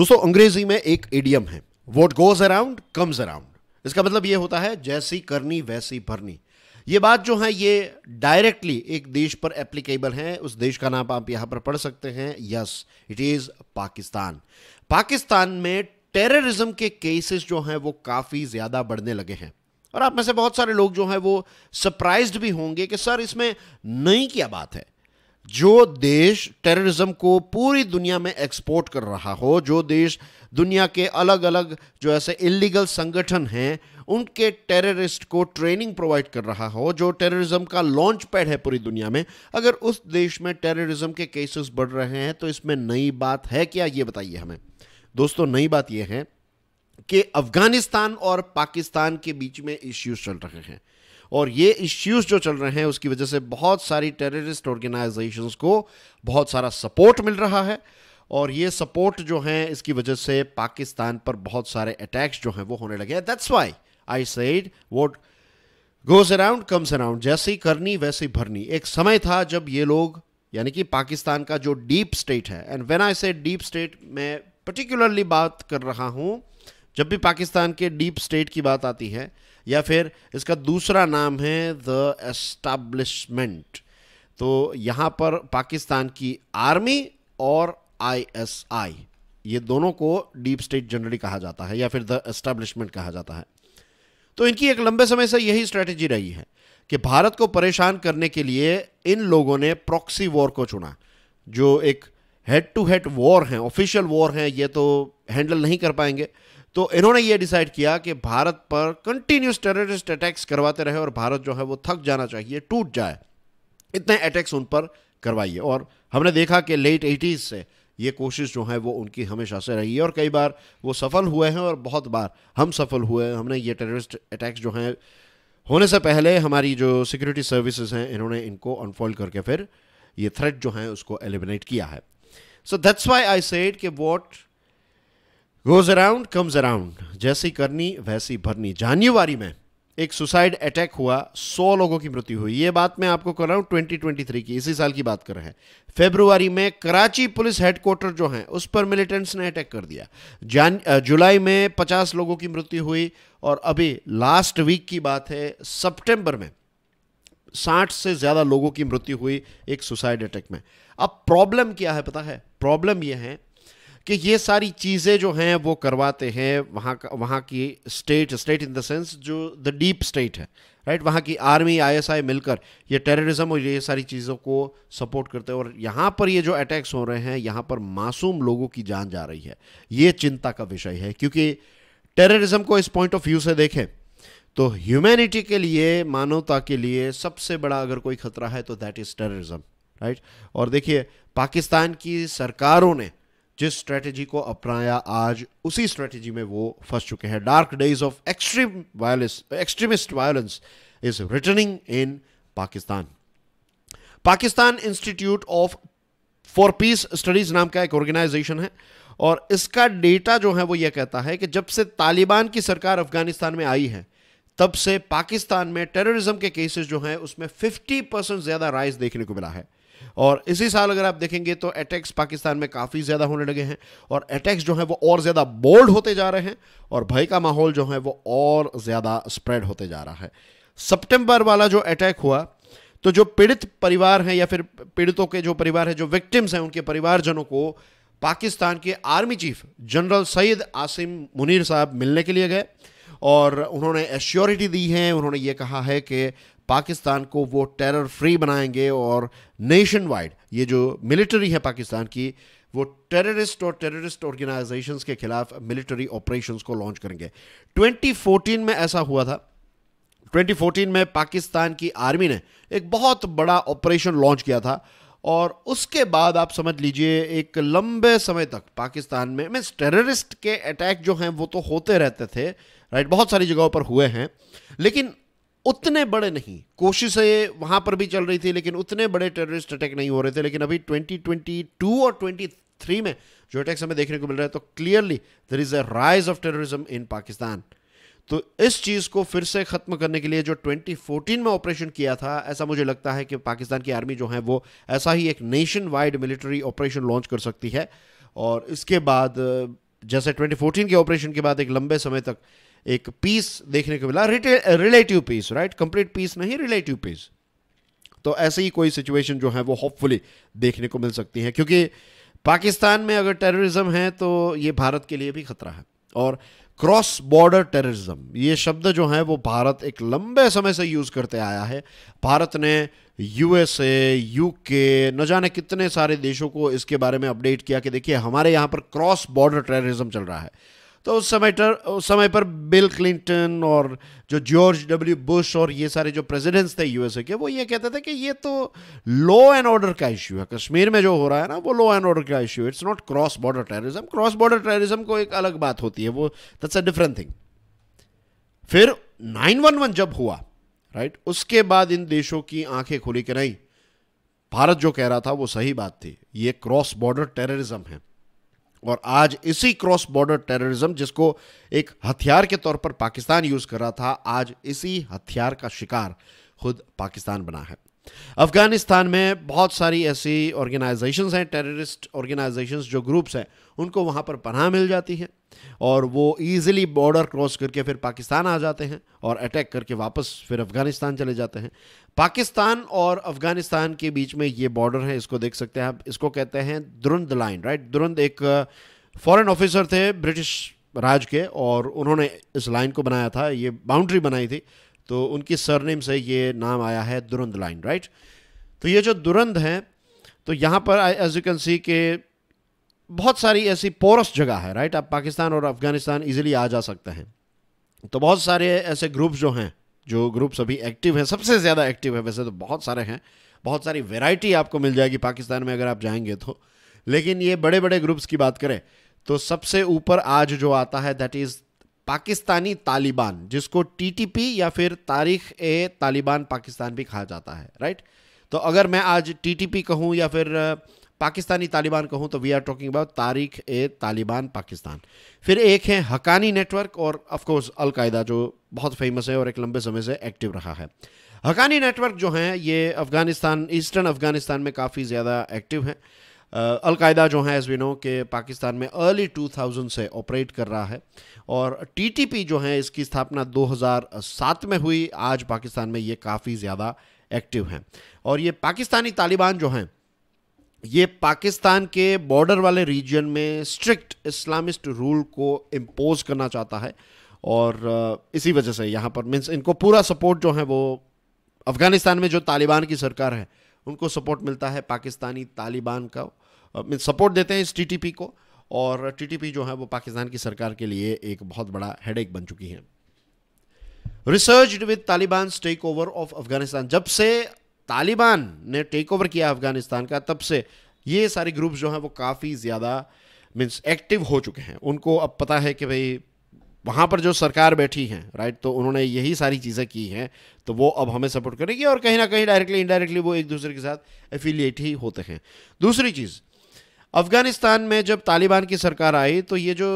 दोस्तों अंग्रेजी में एक एडियम है what goes around comes around इसका मतलब यह होता है जैसी करनी वैसी भरनी ये बात जो है ये डायरेक्टली एक देश पर एप्लीकेबल है उस देश का नाम आप यहां पर पढ़ सकते हैं yes it is Pakistan Pakistan में टेररिज्म के केसेस जो हैं वो काफ़ी ज़्यादा बढ़ने लगे हैं और आप में से बहुत सारे लोग जो हैं वो सरप्राइज्ड भी होंगे कि सर इसमें नई क्या बात है जो देश टेररिज्म को पूरी दुनिया में एक्सपोर्ट कर रहा हो जो देश दुनिया के अलग अलग जो ऐसे इलीगल संगठन हैं उनके टेररिस्ट को ट्रेनिंग प्रोवाइड कर रहा हो जो टेररिज्म का लॉन्च पैड है पूरी दुनिया में अगर उस देश में टेररिज्म के केसेस बढ़ रहे हैं तो इसमें नई बात है क्या ये बताइए हमें दोस्तों नई बात यह है कि अफगानिस्तान और पाकिस्तान के बीच में इश्यूज चल रहे हैं और ये इश्यूज जो चल रहे हैं उसकी वजह से बहुत सारी टेररिस्ट ऑर्गेनाइजेशंस को बहुत सारा सपोर्ट मिल रहा है और ये सपोर्ट जो है इसकी वजह से पाकिस्तान पर बहुत सारे अटैक्स जो हैं वो होने लगे हैं that's why I said what goes around comes around जैसी करनी वैसी भरनी एक समय था जब ये लोग यानी कि पाकिस्तान का जो डीप स्टेट है and when I say deep state मैं पर्टिकुलरली बात कर रहा हूँ जब भी पाकिस्तान के डीप स्टेट की बात आती है या फिर इसका दूसरा नाम है द एस्टाब्लिशमेंट तो यहाँ पर पाकिस्तान की आर्मी और आईएसआई ये दोनों को डीप स्टेट जनरली कहा जाता है या फिर द एस्टाब्लिशमेंट कहा जाता है तो इनकी एक लंबे समय से यही स्ट्रेटेजी रही है कि भारत को परेशान करने के लिए इन लोगों ने प्रॉक्सी वॉर को चुना जो एक हेड टू हेड वॉर है ऑफिशियल वॉर है ये तो हैंडल नहीं कर पाएंगे तो इन्होंने ये डिसाइड किया कि भारत पर कंटिन्यूस टेररिस्ट अटैक्स करवाते रहे और भारत जो है वो थक जाना चाहिए टूट जाए इतने अटैक्स उन पर करवाइए और हमने देखा कि लेट एटीज़ से ये कोशिश जो है वो उनकी हमेशा से रही है और कई बार वो सफल हुए हैं और बहुत बार हम सफल हुए हैं हमने ये टेररिस्ट अटैक्स जो हैं होने से पहले हमारी जो सिक्योरिटी सर्विसेज हैं इन्होंने इनको अनफोल्ड करके फिर ये थ्रेट जो है उसको एलिमिनेट किया है so that's why I said कि what goes around comes around जैसी करनी वैसी भरनी जानवारी में एक सुसाइड अटैक हुआ सौ लोगों की मृत्यु हुई ये बात मैं आपको कर रहा ट्वेंटी 2023 की इसी साल की बात कर रहे हैं फेब्रुवरी में कराची पुलिस हेडक्वार्टर जो है उस पर मिलिटेंट्स ने अटैक कर दिया जान जुलाई में 50 लोगों की मृत्यु हुई और अभी लास्ट वीक की बात है सितंबर में 60 से ज़्यादा लोगों की मृत्यु हुई एक सुसाइड अटैक में अब प्रॉब्लम क्या है पता है प्रॉब्लम यह है कि ये सारी चीज़ें जो हैं वो करवाते हैं वहाँ का वहाँ की state state in the sense जो द डीप स्टेट है राइट वहाँ की आर्मी आईएसआई मिलकर ये टेररिज्म और ये सारी चीज़ों को सपोर्ट करते हैं और यहाँ पर ये जो अटैक्स हो रहे हैं यहाँ पर मासूम लोगों की जान जा रही है ये चिंता का विषय है क्योंकि टेररिज्म को इस पॉइंट ऑफ व्यू से देखें तो ह्यूमैनिटी के लिए मानवता के लिए सबसे बड़ा अगर कोई खतरा है तो दैट इज़ टेररिज्म राइट और देखिए पाकिस्तान की सरकारों ने जिस स्ट्रेटेजी को अपनाया आज उसी स्ट्रेटेजी में वो फंस चुके हैं dark days of extreme violence extremist violence is returning in Pakistan Pakistan institute of for peace studies नाम का एक ऑर्गेनाइजेशन है और इसका डेटा जो है वो ये कहता है कि जब से तालिबान की सरकार अफगानिस्तान में आई है तब से पाकिस्तान में टेररिज्म के केसेस जो हैं उसमें 50 परसेंट ज़्यादा राइज देखने को मिला है और इसी साल अगर आप देखेंगे तो अटैक्स पाकिस्तान में काफ़ी ज़्यादा होने लगे हैं और अटैक्स जो है वो और ज़्यादा बोल्ड होते जा रहे हैं और भय का माहौल जो है वो और ज़्यादा स्प्रेड होते जा रहा है सितंबर वाला जो अटैक हुआ तो जो पीड़ित परिवार हैं या फिर पीड़ितों के जो परिवार हैं जो विक्टिम्स हैं उनके परिवारजनों को पाकिस्तान के army chief general Saeed Asim Munir साहब मिलने के लिए गए और उन्होंने एश्योरिटी दी है उन्होंने ये कहा है कि पाकिस्तान को वो टेरर फ्री बनाएंगे और नेशन वाइड ये जो मिलिट्री है पाकिस्तान की वो टेररिस्ट और टेररिस्ट ऑर्गेनाइजेशन के खिलाफ मिलिट्री ऑपरेशन को लॉन्च करेंगे 2014 में ऐसा हुआ था 2014 में पाकिस्तान की आर्मी ने एक बहुत बड़ा ऑपरेशन लॉन्च किया था और उसके बाद आप समझ लीजिए एक लंबे समय तक पाकिस्तान में मीन्स टेररिस्ट के अटैक जो हैं वो तो होते रहते थे राइट बहुत सारी जगहों पर हुए हैं लेकिन उतने बड़े नहीं कोशिश वहां पर भी चल रही थी लेकिन उतने बड़े टेररिस्ट अटैक नहीं हो रहे थे लेकिन अभी 2022 और 23 में जो अटैक्स हमें देखने को मिल रहा है तो clearly there is a rise of terrorism in Pakistan तो इस चीज़ को फिर से ख़त्म करने के लिए जो 2014 में ऑपरेशन किया था ऐसा मुझे लगता है कि पाकिस्तान की आर्मी जो है वो ऐसा ही एक nationwide military operation launch कर सकती है और इसके बाद जैसे 2014 के ऑपरेशन के बाद एक लंबे समय तक एक पीस देखने को मिला relative peace right complete peace नहीं रिलेटिव पीस तो ऐसे ही कोई सिचुएशन जो है वो होपफुली देखने को मिल सकती है क्योंकि पाकिस्तान में अगर टेररिज्म है तो ये भारत के लिए भी खतरा है और क्रॉस बॉर्डर टेररिज्म ये शब्द जो है वो भारत एक लंबे समय से यूज़ करते आया है भारत ने यूएसए यूके न जाने कितने सारे देशों को इसके बारे में अपडेट किया कि देखिए हमारे यहाँ पर क्रॉस बॉर्डर टेररिज्म चल रहा है तो उस समय तर, उस समय पर बिल क्लिंटन और जो जॉर्ज डब्ल्यू बुश और ये सारे जो प्रेसिडेंट्स थे यूएसए के वो ये कहते थे कि ये तो लॉ एंड ऑर्डर का इश्यू है कश्मीर में जो हो रहा है ना वो लॉ एंड ऑर्डर का इशू है it's not cross border terrorism cross border terrorism को एक अलग बात होती है वो दट्स अ डिफरेंट थिंग फिर नाइन जब हुआ राइट उसके बाद इन देशों की आंखें खुली कि नहीं भारत जो कह रहा था वो सही बात थी ये क्रॉस बॉर्डर टेररिज्म है और आज इसी क्रॉस बॉर्डर टेररिज्म जिसको एक हथियार के तौर पर पाकिस्तान यूज़ कर रहा था आज इसी हथियार का शिकार खुद पाकिस्तान बना है अफगानिस्तान में बहुत सारी ऐसी ऑर्गेनाइजेशंस हैं टेररिस्ट ऑर्गेनाइजेशंस जो ग्रुप्स हैं उनको वहाँ पर पनाह मिल जाती है और वो ईज़िली बॉर्डर क्रॉस करके फिर पाकिस्तान आ जाते हैं और अटैक करके वापस फिर अफ़गानिस्तान चले जाते हैं पाकिस्तान और अफ़गानिस्तान के बीच में ये बॉर्डर है इसको देख सकते हैं आप इसको कहते हैं दुरंद लाइन राइट दुरंद एक फॉरेन uh, ऑफिसर थे ब्रिटिश राज के और उन्होंने इस लाइन को बनाया था ये बाउंड्री बनाई थी तो उनकी सरनेम से ये नाम आया है दुरंद लाइन राइट तो ये जो दुरंद हैं तो यहाँ पर एज यू कैन सी के बहुत सारी ऐसी पोरस जगह है राइट आप पाकिस्तान और अफगानिस्तान इजीली आ जा सकते हैं तो बहुत सारे ऐसे ग्रुप्स जो हैं जो ग्रुप्स अभी एक्टिव हैं सबसे ज़्यादा एक्टिव है वैसे तो बहुत सारे हैं बहुत सारी वेराइटी आपको मिल जाएगी पाकिस्तान में अगर आप जाएंगे तो लेकिन ये बड़े बड़े ग्रुप्स की बात करें तो सबसे ऊपर आज जो आता है दैट इज़ पाकिस्तानी तालिबान जिसको टीटीपी या फिर तारीख ए तालिबान पाकिस्तान भी कहा जाता है राइट तो अगर मैं आज टीटीपी कहूं या फिर पाकिस्तानी तालिबान कहूं तो वी आर टॉकिंग अबाउट तारीख ए तालिबान पाकिस्तान फिर एक है हकानी नेटवर्क और ऑफकोर्स अलकायदा जो बहुत फेमस है और एक लंबे समय से एक्टिव रहा है हकानी नेटवर्क जो हैं ये अफ़गानिस्तान ईस्टर्न अफ़गानिस्तान में काफ़ी ज़्यादा एक्टिव हैं अलकायदा जो है एज वी नो के पाकिस्तान में अर्ली 2000 से ऑपरेट कर रहा है और टीटीपी जो है इसकी स्थापना 2007 में हुई आज पाकिस्तान में ये काफ़ी ज़्यादा एक्टिव हैं और ये पाकिस्तानी तालिबान जो हैं ये पाकिस्तान के बॉर्डर वाले रीजन में स्ट्रिक्ट इस्लामिस्ट रूल को इम्पोज करना चाहता है और इसी वजह से यहाँ पर मीन्स इनको पूरा सपोर्ट जो है वो अफ़गानिस्तान में जो तालिबान की सरकार है उनको सपोर्ट मिलता है पाकिस्तानी तालिबान का सपोर्ट देते हैं इस टीटीपी को और टीटीपी जो है वो पाकिस्तान की सरकार के लिए एक बहुत बड़ा हेडेक बन चुकी है research with Taliban take over of Afghanistan जब से तालिबान ने टेक ओवर किया अफगानिस्तान का तब से ये सारे ग्रुप्स जो हैं वो काफ़ी ज़्यादा मीन्स एक्टिव हो चुके हैं उनको अब पता है कि भाई वहाँ पर जो सरकार बैठी है राइट तो उन्होंने यही सारी चीज़ें की हैं तो वो अब हमें सपोर्ट करेगी और कहीं ना कहीं डायरेक्टली इनडायरेक्टली वो एक दूसरे के साथ एफिलिएट ही होते हैं दूसरी चीज़ अफ़गानिस्तान में जब तालिबान की सरकार आई तो ये जो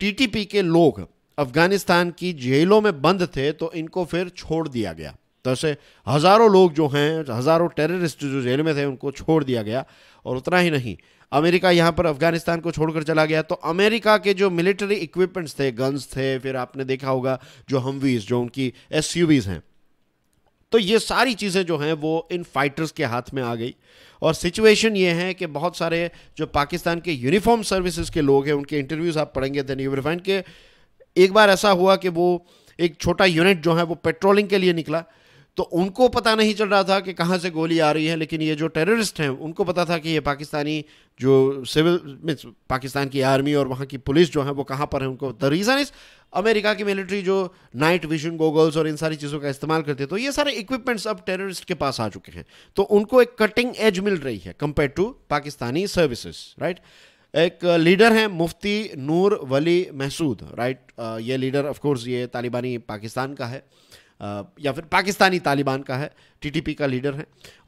टीटीपी के लोग अफ़गानिस्तान की जेलों में बंद थे तो इनको फिर छोड़ दिया गया तो ऐसे हज़ारों लोग जो हैं हज़ारों टेररिस्ट जो जेल में थे उनको छोड़ दिया गया और उतना ही नहीं अमेरिका यहाँ पर अफ़गानिस्तान को छोड़कर चला गया तो अमेरिका के जो मिलिट्री इक्विपमेंट्स थे गन्स थे फिर आपने देखा होगा जो हमवीज़ जो उनकी एस हैं तो ये सारी चीज़ें जो हैं वो इन फाइटर्स के हाथ में आ गई और सिचुएशन ये है कि बहुत सारे जो पाकिस्तान के यूनिफॉर्म सर्विसेज के लोग हैं उनके इंटरव्यूज़ आप पढ़ेंगे देन यू रिफाइंड के एक बार ऐसा हुआ कि वो एक छोटा यूनिट जो है वो पेट्रोलिंग के लिए निकला तो उनको पता नहीं चल रहा था कि कहाँ से गोली आ रही है लेकिन ये जो टेररिस्ट हैं उनको पता था कि ये पाकिस्तानी जो सिविल मीन्स पाकिस्तान की आर्मी और वहाँ की पुलिस जो है वो कहाँ पर है उनको द रीज़न इज़ अमेरिका की मिलिट्री जो नाइट विजन गोगल्स और इन सारी चीज़ों का इस्तेमाल करते तो ये सारे इक्विपमेंट्स अब टेररिस्ट के पास आ चुके हैं तो उनको एक कटिंग एज मिल रही है compare to Pakistani services right एक लीडर हैं मुफ्ती नूर वली महसूद राइट ये लीडर ऑफ कोर्स ये तालिबानी पाकिस्तान का है या फिर पाकिस्तानी तालिबान का है टीटीपी का लीडर है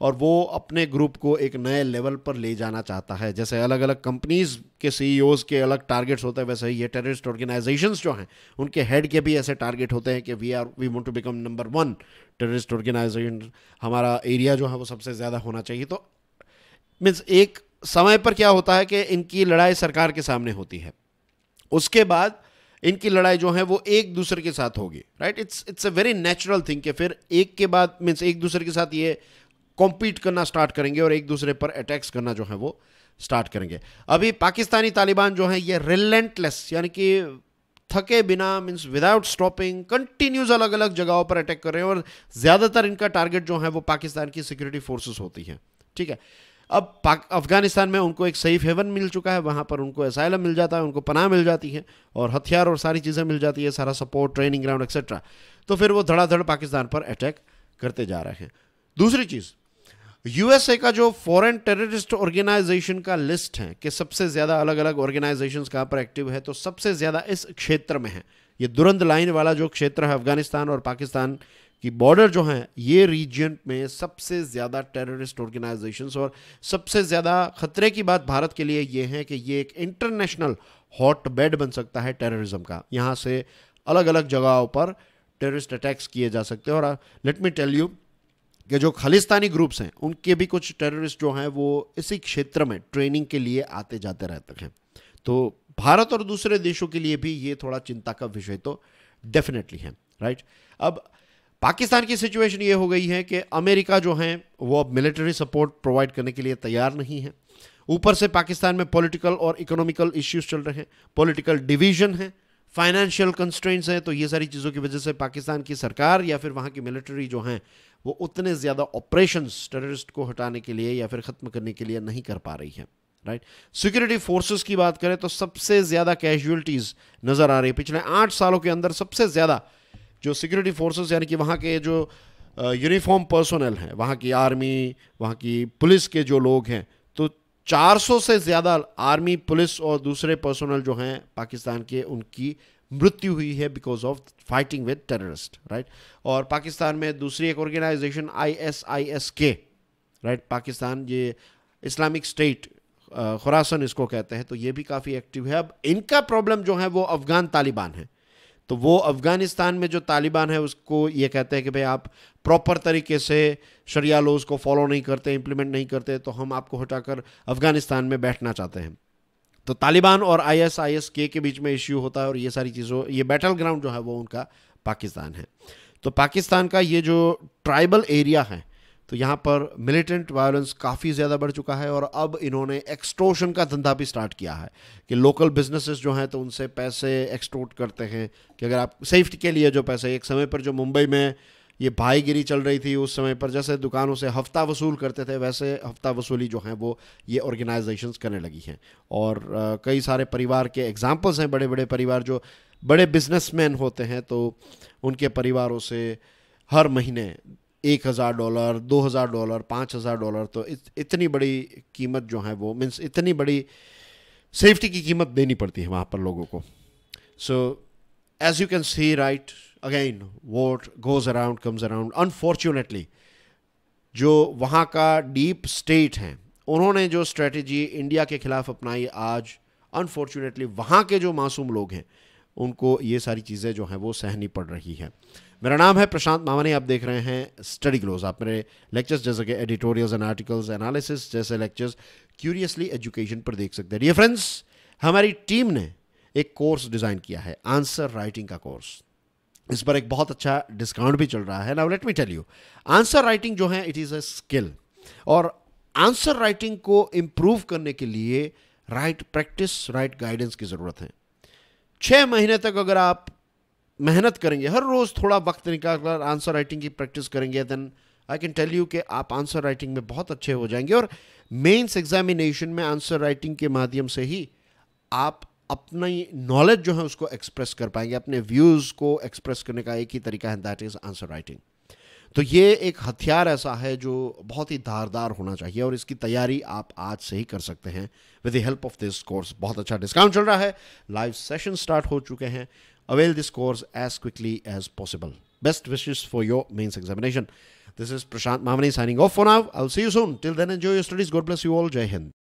और वो अपने ग्रुप को एक नए लेवल पर ले जाना चाहता है जैसे अलग अलग कंपनीज़ के सीईओज e के अलग टारगेट्स होते हैं वैसे ही ये टेररिस्ट ऑर्गेनाइजेशंस जो हैं उनके हेड के भी ऐसे टारगेट होते हैं कि we are we want to become number one terrorist organization हमारा एरिया जो है वो सबसे ज़्यादा होना चाहिए तो मीन्स एक समय पर क्या होता है कि इनकी लड़ाई सरकार के सामने होती है उसके बाद इनकी लड़ाई जो है वो एक दूसरे के साथ होगी right it's it's a very natural thing कि फिर एक के बाद मीन्स एक दूसरे के साथ ये कॉम्पीट करना स्टार्ट करेंगे और एक दूसरे पर अटैक्स करना जो है वो स्टार्ट करेंगे अभी पाकिस्तानी तालिबान जो है ये रिलेंटलेस यानी कि थके बिना मीन्स विदाउट स्टॉपिंग कंटिन्यूज अलग अलग जगहों पर अटैक कर रहे हैं और ज़्यादातर इनका टारगेट जो है वो पाकिस्तान की सिक्योरिटी फोर्सेस होती हैं ठीक है अब अफगानिस्तान में उनको एक सेफ हेवन मिल चुका है वहाँ पर उनको असाइलम मिल जाता है उनको पनाह मिल जाती है और हथियार और सारी चीज़ें मिल जाती है सारा सपोर्ट ट्रेनिंग ग्राउंड एक्सेट्रा तो फिर वो धड़ाधड़ पाकिस्तान पर अटैक करते जा रहे हैं दूसरी चीज़ यूएसए का जो फॉरेन टेररिस्ट ऑर्गेनाइजेशन का लिस्ट है कि सबसे ज़्यादा अलग अलग ऑर्गेनाइजेशन कहाँ पर एक्टिव है तो सबसे ज़्यादा इस क्षेत्र में है ये दुरंत लाइन वाला जो क्षेत्र है अफगानिस्तान और पाकिस्तान कि बॉर्डर जो है ये रीजन में सबसे ज़्यादा टेररिस्ट ऑर्गेनाइजेशंस और सबसे ज़्यादा ख़तरे की बात भारत के लिए ये है कि ये एक इंटरनेशनल हॉट बेड बन सकता है टेररिज्म का यहाँ से अलग अलग जगहों पर टेररिस्ट अटैक्स किए जा सकते हैं और लेट मी टेल यू कि जो खालिस्तानी ग्रुप्स हैं उनके भी कुछ टेररिस्ट जो हैं वो इसी क्षेत्र में ट्रेनिंग के लिए आते जाते रहते हैं तो भारत और दूसरे देशों के लिए भी ये थोड़ा चिंता का विषय तो डेफिनेटली है राइट अब पाकिस्तान की सिचुएशन ये हो गई है कि अमेरिका जो है वो अब मिलिट्री सपोर्ट प्रोवाइड करने के लिए तैयार नहीं है ऊपर से पाकिस्तान में पॉलिटिकल और इकोनॉमिकल इश्यूज चल रहे हैं पॉलिटिकल डिवीजन है फाइनेंशियल कंस्ट्रेंट्स हैं तो ये सारी चीज़ों की वजह से पाकिस्तान की सरकार या फिर वहाँ की मिलिट्री जो हैं वो उतने ज़्यादा ऑपरेशंस टेररिस्ट को हटाने के लिए या फिर ख़त्म करने के लिए नहीं कर पा रही है राइट सिक्योरिटी फोर्सेस की बात करें तो सबसे ज़्यादा कैजुअलिटीज़ नज़र आ रही है पिछले आठ सालों के अंदर सबसे ज़्यादा जो सिक्योरिटी फोर्सेस यानी कि वहाँ के जो यूनिफॉर्म पर्सनल हैं वहाँ की आर्मी वहाँ की पुलिस के जो लोग हैं तो 400 से ज़्यादा आर्मी पुलिस और दूसरे पर्सनल जो हैं पाकिस्तान के उनकी मृत्यु हुई है because of fighting with terrorist right और पाकिस्तान में दूसरी एक ऑर्गेनाइजेशन के राइट पाकिस्तान ये इस्लामिक स्टेट खुरासन इसको कहते हैं तो ये भी काफ़ी एक्टिव है अब इनका प्रॉब्लम जो है वो अफ़गान तालिबान है तो वो अफ़गानिस्तान में जो तालिबान है उसको ये कहते हैं कि भाई आप प्रॉपर तरीके से शरिया लोज को फॉलो नहीं करते इम्प्लीमेंट नहीं करते तो हम आपको हटाकर अफ़गानिस्तान में बैठना चाहते हैं तो तालिबान और आई एस आई एस के के बीच में इश्यू होता है और ये सारी चीज़ों ये बैटल ग्राउंड जो है वो उनका पाकिस्तान है तो पाकिस्तान का ये जो ट्राइबल एरिया है तो यहाँ पर मिलिटेंट वायलेंस काफ़ी ज़्यादा बढ़ चुका है और अब इन्होंने एक्सटोशन का धंधा भी स्टार्ट किया है कि लोकल बिजनेसेस जो हैं तो उनसे पैसे एक्सटोट करते हैं कि अगर आप सेफ्टी के लिए जो पैसे एक समय पर जो मुंबई में ये भाईगिरी चल रही थी उस समय पर जैसे दुकानों से हफ्ता वसूल करते थे वैसे हफ्ता वसूली जो हैं वो ये ऑर्गेनाइजेशंस करने लगी हैं और आ, कई सारे परिवार के एग्जांपल्स हैं बड़े बड़े परिवार जो बड़े बिजनेसमैन होते हैं तो उनके परिवारों से हर महीने एक हज़ार डॉलर दो हज़ार डॉलर पाँच हज़ार डॉलर तो इत, इतनी बड़ी कीमत जो है वो मीन्स इतनी बड़ी सेफ्टी की कीमत देनी पड़ती है वहाँ पर लोगों को so as you can see right again what goes around comes around unfortunately जो वहाँ का डीप स्टेट हैं उन्होंने जो स्ट्रेटजी इंडिया के ख़िलाफ़ अपनाई आज अनफॉर्चुनेटली वहाँ के जो मासूम लोग हैं उनको ये सारी चीज़ें जो हैं वो सहनी पड़ रही है मेरा नाम है प्रशांत मामानी आप देख रहे हैं स्टडी ग्लोज आप मेरे लेक्चर्स जैसे कि एडिटोरियल्स एंड आर्टिकल्स एनालिसिस जैसे लेक्चर्स क्यूरियसली एजुकेशन पर देख सकते हैं डियर फ्रेंड्स हमारी टीम ने एक कोर्स डिज़ाइन किया है आंसर राइटिंग का कोर्स इस पर एक बहुत अच्छा डिस्काउंट भी चल रहा है now let me tell you answer writing जो है इट इज़ अ स्किल और आंसर राइटिंग को इम्प्रूव करने के लिए राइट प्रैक्टिस राइट गाइडेंस की ज़रूरत है छः महीने तक अगर आप मेहनत करेंगे हर रोज़ थोड़ा वक्त निकाल कर आंसर राइटिंग की प्रैक्टिस करेंगे then I can tell you कि आप आंसर राइटिंग में बहुत अच्छे हो जाएंगे और मेंस एग्जामिनेशन में आंसर राइटिंग के माध्यम से ही आप अपनी नॉलेज जो है उसको एक्सप्रेस कर पाएंगे अपने व्यूज़ को एक्सप्रेस करने का एक ही तरीका है दैट इज़ आंसर राइटिंग तो ये एक हथियार ऐसा है जो बहुत ही धारदार होना चाहिए और इसकी तैयारी आप आज से ही कर सकते हैं with the help of this course बहुत अच्छा डिस्काउंट चल रहा है लाइव सेशन स्टार्ट हो चुके हैं avail this course as quickly as possible best wishes for your mains examination this is Prashant Mamni signing off for now I will see you soon till then enjoy your studies God bless you all जय हिंद